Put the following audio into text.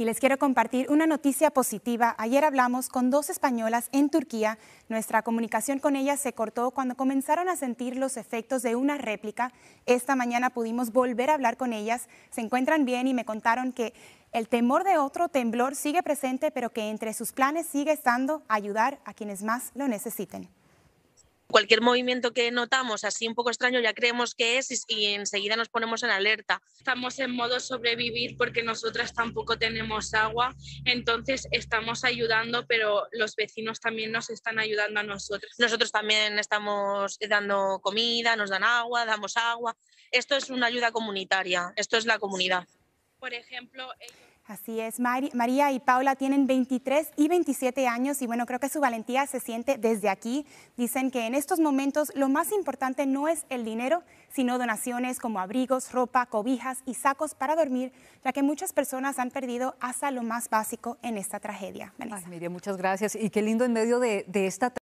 y les quiero compartir una noticia positiva. Ayer hablamos con dos españolas en Turquía. Nuestra comunicación con ellas se cortó cuando comenzaron a sentir los efectos de una réplica. Esta mañana pudimos volver a hablar con ellas. Se encuentran bien y me contaron que el temor de otro temblor sigue presente, pero que entre sus planes sigue estando ayudar a quienes más lo necesiten cualquier movimiento que notamos así un poco extraño ya creemos que es y, enseguida nos ponemos en alerta. Estamos en modo sobrevivir porque nosotras tampoco tenemos agua, entonces estamos ayudando, pero los vecinos también nos están ayudando a nosotros. Nosotros también estamos dando comida, nos dan agua, damos agua. Esto es una ayuda comunitaria, esto es la comunidad por ejemplo... Así es, María y Paula tienen 23 y 27 años y bueno, creo que su valentía se siente desde aquí. Dicen que en estos momentos lo más importante no es el dinero, sino donaciones como abrigos, ropa, cobijas y sacos para dormir, ya que muchas personas han perdido hasta lo más básico en esta tragedia. Vanessa. muchas gracias y qué lindo en medio de, esta tragedia